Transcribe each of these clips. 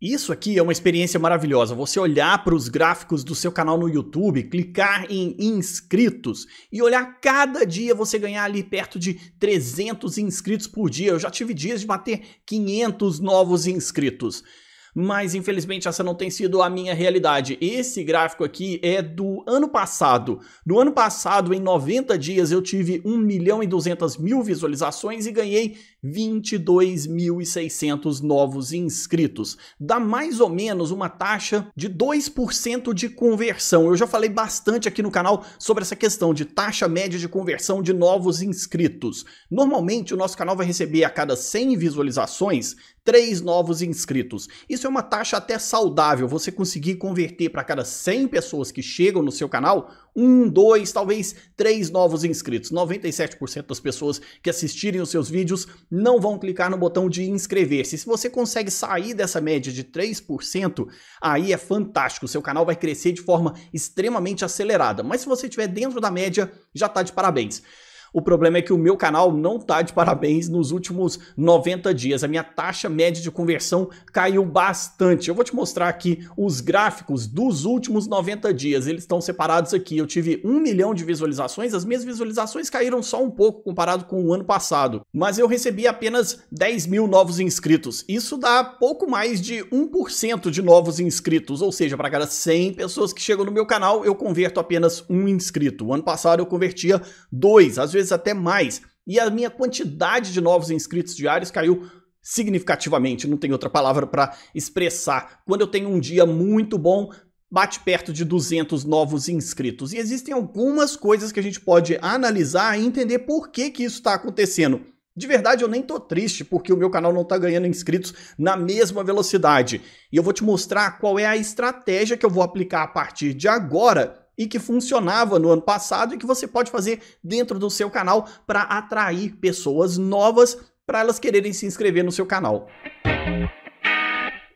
Isso aqui é uma experiência maravilhosa. Você olhar para os gráficos do seu canal no YouTube, clicar em inscritos e olhar cada dia você ganhar ali perto de 300 inscritos por dia. Eu já tive dias de bater 500 novos inscritos. Mas infelizmente essa não tem sido a minha realidade. Esse gráfico aqui é do ano passado. No ano passado, em 90 dias, eu tive 1 milhão e 200 mil visualizações e ganhei 22.600 novos inscritos. Dá mais ou menos uma taxa de 2% de conversão. Eu já falei bastante aqui no canal sobre essa questão de taxa média de conversão de novos inscritos. Normalmente o nosso canal vai receber a cada 100 visualizações três novos inscritos. Isso é uma taxa até saudável, você conseguir converter para cada 100 pessoas que chegam no seu canal um, dois, talvez três novos inscritos. 97% das pessoas que assistirem os seus vídeos não vão clicar no botão de inscrever-se. Se você consegue sair dessa média de 3%, aí é fantástico. O seu canal vai crescer de forma extremamente acelerada. Mas se você estiver dentro da média, já está de parabéns. O problema é que o meu canal não tá de parabéns nos últimos 90 dias. A minha taxa média de conversão caiu bastante. Eu vou te mostrar aqui os gráficos dos últimos 90 dias. Eles estão separados aqui. Eu tive um milhão de visualizações, as minhas visualizações caíram só um pouco comparado com o ano passado. Mas eu recebi apenas 10 mil novos inscritos. Isso dá pouco mais de 1% de novos inscritos, ou seja, para cada 100 pessoas que chegam no meu canal, eu converto apenas um inscrito. O ano passado eu convertia dois, às vezes vezes até mais. E a minha quantidade de novos inscritos diários caiu significativamente, não tem outra palavra para expressar. Quando eu tenho um dia muito bom, bate perto de 200 novos inscritos. E existem algumas coisas que a gente pode analisar e entender por que, que isso está acontecendo. De verdade, eu nem tô triste porque o meu canal não tá ganhando inscritos na mesma velocidade. E eu vou te mostrar qual é a estratégia que eu vou aplicar a partir de agora e que funcionava no ano passado e que você pode fazer dentro do seu canal para atrair pessoas novas para elas quererem se inscrever no seu canal.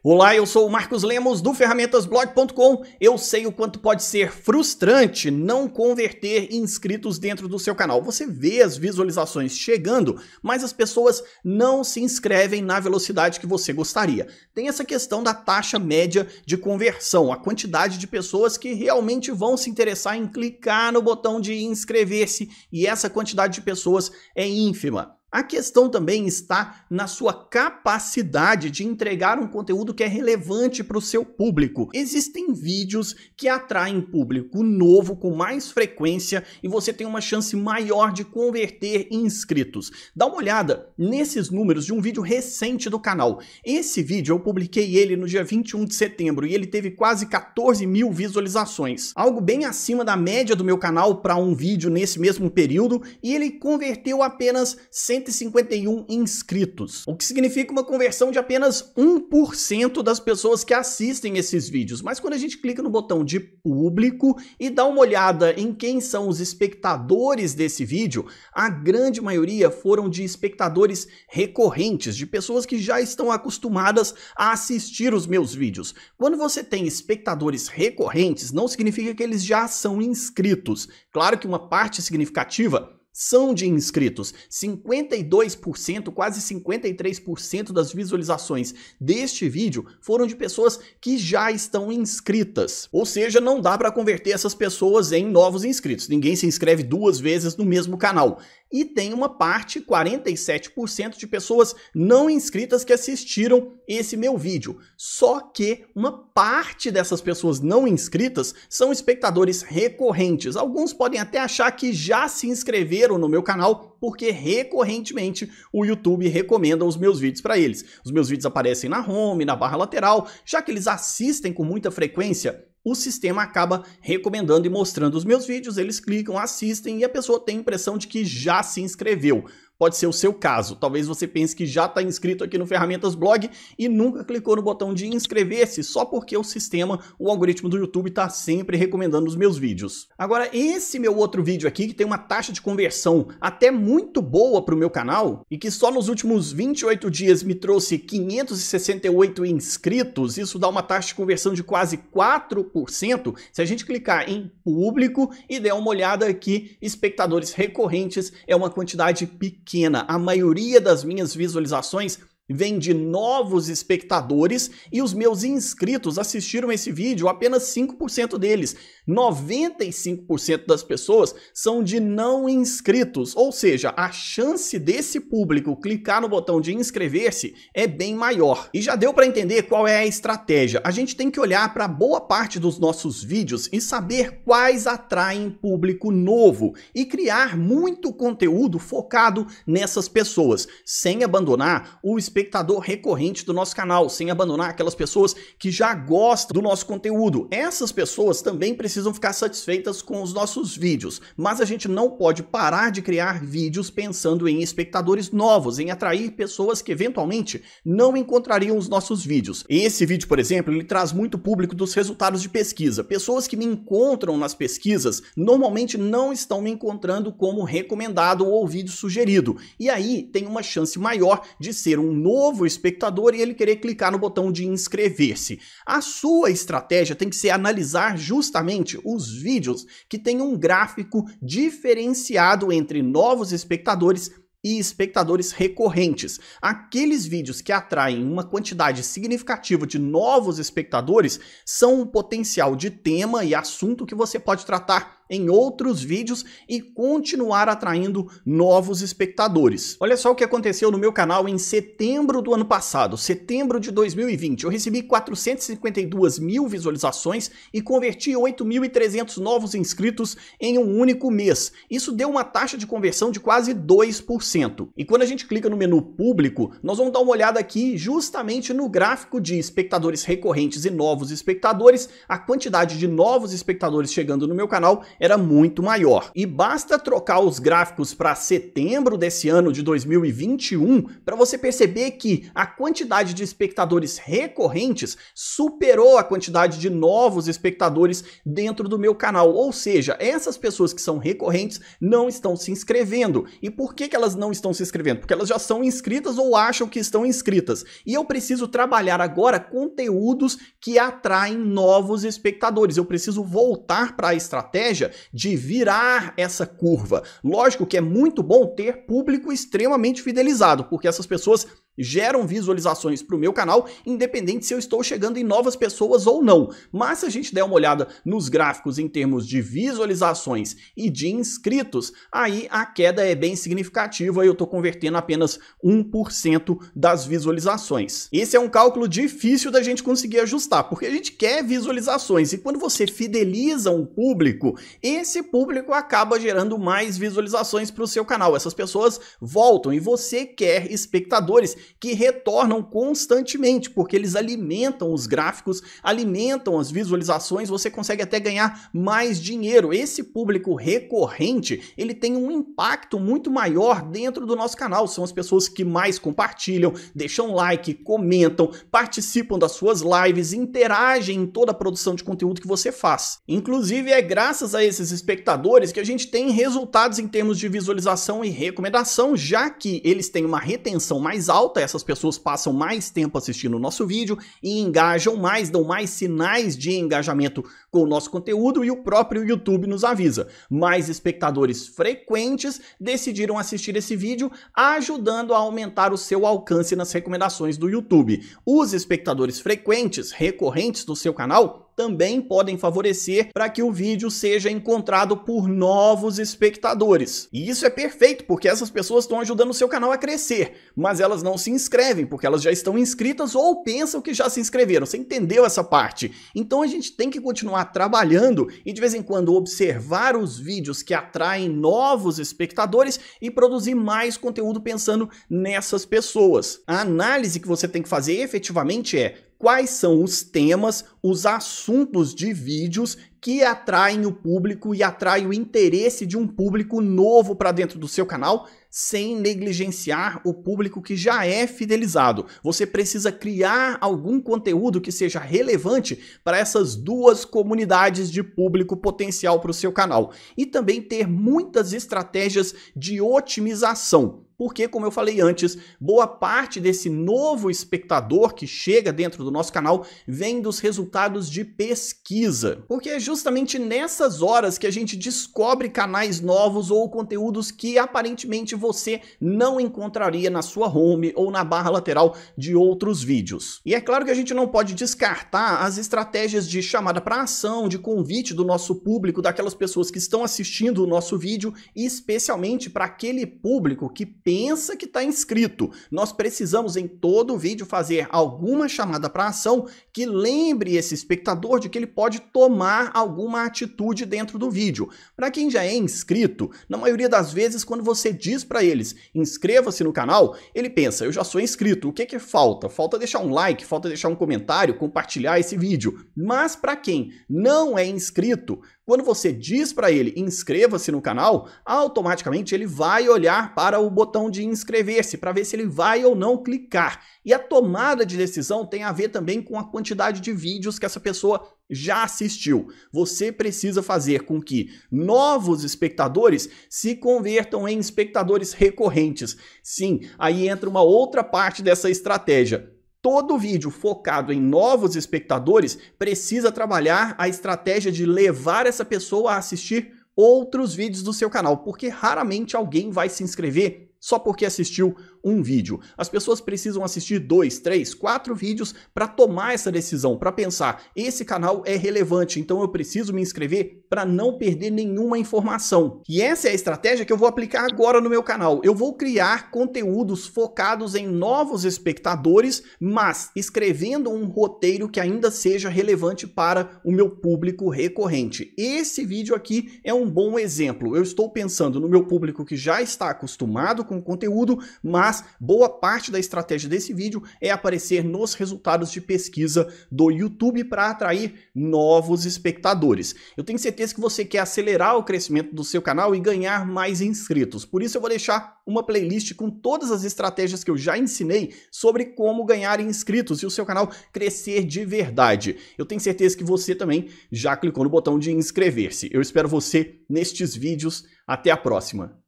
Olá, eu sou o Marcos Lemos do ferramentasblog.com. Eu sei o quanto pode ser frustrante não converter inscritos dentro do seu canal. Você vê as visualizações chegando, mas as pessoas não se inscrevem na velocidade que você gostaria. Tem essa questão da taxa média de conversão, a quantidade de pessoas que realmente vão se interessar em clicar no botão de inscrever-se, e essa quantidade de pessoas é ínfima. A questão também está na sua capacidade de entregar um conteúdo que é relevante para o seu público. Existem vídeos que atraem público novo com mais frequência e você tem uma chance maior de converter inscritos. Dá uma olhada nesses números de um vídeo recente do canal. Esse vídeo eu publiquei ele no dia 21 de setembro e ele teve quase 14 mil visualizações, algo bem acima da média do meu canal para um vídeo nesse mesmo período, e ele converteu apenas 100 151 inscritos, o que significa uma conversão de apenas 1% das pessoas que assistem esses vídeos. Mas quando a gente clica no botão de público e dá uma olhada em quem são os espectadores desse vídeo, a grande maioria foram de espectadores recorrentes, de pessoas que já estão acostumadas a assistir os meus vídeos. Quando você tem espectadores recorrentes, não significa que eles já são inscritos. Claro que uma parte significativa são de inscritos. 52%, quase 53% das visualizações deste vídeo foram de pessoas que já estão inscritas. Ou seja, não dá para converter essas pessoas em novos inscritos. Ninguém se inscreve duas vezes no mesmo canal e tem uma parte, 47% de pessoas não inscritas que assistiram esse meu vídeo. Só que uma parte dessas pessoas não inscritas são espectadores recorrentes. Alguns podem até achar que já se inscreveram no meu canal porque recorrentemente o YouTube recomenda os meus vídeos para eles. Os meus vídeos aparecem na home, na barra lateral, já que eles assistem com muita frequência, o sistema acaba recomendando e mostrando os meus vídeos, eles clicam, assistem e a pessoa tem a impressão de que já se inscreveu. Pode ser o seu caso. Talvez você pense que já está inscrito aqui no Ferramentas Blog e nunca clicou no botão de inscrever-se só porque o sistema, o algoritmo do YouTube está sempre recomendando os meus vídeos. Agora, esse meu outro vídeo aqui, que tem uma taxa de conversão até muito boa para o meu canal e que só nos últimos 28 dias me trouxe 568 inscritos, isso dá uma taxa de conversão de quase 4%. Se a gente clicar em público e der uma olhada aqui, espectadores recorrentes é uma quantidade pequena pequena. A maioria das minhas visualizações vem de novos espectadores e os meus inscritos assistiram esse vídeo, apenas 5% deles. 95% das pessoas são de não inscritos, ou seja, a chance desse público clicar no botão de inscrever-se é bem maior. E já deu para entender qual é a estratégia. A gente tem que olhar para boa parte dos nossos vídeos e saber quais atraem público novo e criar muito conteúdo focado nessas pessoas, sem abandonar o espectador espectador recorrente do nosso canal, sem abandonar aquelas pessoas que já gostam do nosso conteúdo. Essas pessoas também precisam ficar satisfeitas com os nossos vídeos, mas a gente não pode parar de criar vídeos pensando em espectadores novos, em atrair pessoas que eventualmente não encontrariam os nossos vídeos. Esse vídeo, por exemplo, ele traz muito público dos resultados de pesquisa. Pessoas que me encontram nas pesquisas normalmente não estão me encontrando como recomendado ou vídeo sugerido. E aí tem uma chance maior de ser um novo espectador e ele querer clicar no botão de inscrever-se. A sua estratégia tem que ser analisar justamente os vídeos que têm um gráfico diferenciado entre novos espectadores e espectadores recorrentes. Aqueles vídeos que atraem uma quantidade significativa de novos espectadores são um potencial de tema e assunto que você pode tratar em outros vídeos e continuar atraindo novos espectadores. Olha só o que aconteceu no meu canal em setembro do ano passado, setembro de 2020. Eu recebi 452 mil visualizações e converti 8.300 novos inscritos em um único mês. Isso deu uma taxa de conversão de quase 2%. E quando a gente clica no menu público, nós vamos dar uma olhada aqui justamente no gráfico de espectadores recorrentes e novos espectadores. A quantidade de novos espectadores chegando no meu canal era muito maior. E basta trocar os gráficos para setembro desse ano de 2021 para você perceber que a quantidade de espectadores recorrentes superou a quantidade de novos espectadores dentro do meu canal. Ou seja, essas pessoas que são recorrentes não estão se inscrevendo. E por que, que elas não estão se inscrevendo? Porque elas já são inscritas ou acham que estão inscritas. E eu preciso trabalhar agora conteúdos que atraem novos espectadores. Eu preciso voltar para a estratégia de virar essa curva. Lógico que é muito bom ter público extremamente fidelizado, porque essas pessoas geram visualizações para o meu canal, independente se eu estou chegando em novas pessoas ou não. Mas se a gente der uma olhada nos gráficos em termos de visualizações e de inscritos, aí a queda é bem significativa e eu estou convertendo apenas 1% das visualizações. Esse é um cálculo difícil da gente conseguir ajustar, porque a gente quer visualizações e quando você fideliza um público, esse público acaba gerando mais visualizações para o seu canal. Essas pessoas voltam e você quer espectadores que retornam constantemente, porque eles alimentam os gráficos, alimentam as visualizações, você consegue até ganhar mais dinheiro. Esse público recorrente, ele tem um impacto muito maior dentro do nosso canal. São as pessoas que mais compartilham, deixam like, comentam, participam das suas lives, interagem em toda a produção de conteúdo que você faz. Inclusive, é graças a esses espectadores que a gente tem resultados em termos de visualização e recomendação, já que eles têm uma retenção mais alta alta, essas pessoas passam mais tempo assistindo o nosso vídeo e engajam mais, dão mais sinais de engajamento com o nosso conteúdo e o próprio YouTube nos avisa. Mais espectadores frequentes decidiram assistir esse vídeo, ajudando a aumentar o seu alcance nas recomendações do YouTube. Os espectadores frequentes, recorrentes do seu canal, também podem favorecer para que o vídeo seja encontrado por novos espectadores. E isso é perfeito, porque essas pessoas estão ajudando o seu canal a crescer, mas elas não se inscrevem, porque elas já estão inscritas ou pensam que já se inscreveram. Você entendeu essa parte? Então a gente tem que continuar trabalhando e de vez em quando observar os vídeos que atraem novos espectadores e produzir mais conteúdo pensando nessas pessoas. A análise que você tem que fazer efetivamente é quais são os temas, os assuntos de vídeos que atraem o público e atraem o interesse de um público novo para dentro do seu canal, sem negligenciar o público que já é fidelizado. Você precisa criar algum conteúdo que seja relevante para essas duas comunidades de público potencial para o seu canal e também ter muitas estratégias de otimização porque, como eu falei antes, boa parte desse novo espectador que chega dentro do nosso canal vem dos resultados de pesquisa. Porque é justamente nessas horas que a gente descobre canais novos ou conteúdos que aparentemente você não encontraria na sua home ou na barra lateral de outros vídeos. E é claro que a gente não pode descartar as estratégias de chamada para ação, de convite do nosso público, daquelas pessoas que estão assistindo o nosso vídeo, e especialmente para aquele público que pensa que está inscrito. Nós precisamos em todo vídeo fazer alguma chamada para ação que lembre esse espectador de que ele pode tomar alguma atitude dentro do vídeo. Para quem já é inscrito, na maioria das vezes quando você diz para eles inscreva-se no canal, ele pensa eu já sou inscrito. O que que falta? Falta deixar um like, falta deixar um comentário, compartilhar esse vídeo. Mas para quem não é inscrito, quando você diz para ele inscreva-se no canal, automaticamente ele vai olhar para o botão de inscrever-se para ver se ele vai ou não clicar. E a tomada de decisão tem a ver também com a quantidade de vídeos que essa pessoa já assistiu. Você precisa fazer com que novos espectadores se convertam em espectadores recorrentes. Sim, aí entra uma outra parte dessa estratégia. Todo vídeo focado em novos espectadores precisa trabalhar a estratégia de levar essa pessoa a assistir outros vídeos do seu canal, porque raramente alguém vai se inscrever só porque assistiu um vídeo. As pessoas precisam assistir dois, três, quatro vídeos para tomar essa decisão, para pensar: esse canal é relevante, então eu preciso me inscrever para não perder nenhuma informação. E essa é a estratégia que eu vou aplicar agora no meu canal. Eu vou criar conteúdos focados em novos espectadores, mas escrevendo um roteiro que ainda seja relevante para o meu público recorrente. Esse vídeo aqui é um bom exemplo. Eu estou pensando no meu público que já está acostumado com o conteúdo, mas mas boa parte da estratégia desse vídeo é aparecer nos resultados de pesquisa do YouTube para atrair novos espectadores. Eu tenho certeza que você quer acelerar o crescimento do seu canal e ganhar mais inscritos. Por isso eu vou deixar uma playlist com todas as estratégias que eu já ensinei sobre como ganhar inscritos e o seu canal crescer de verdade. Eu tenho certeza que você também já clicou no botão de inscrever-se. Eu espero você nestes vídeos. Até a próxima!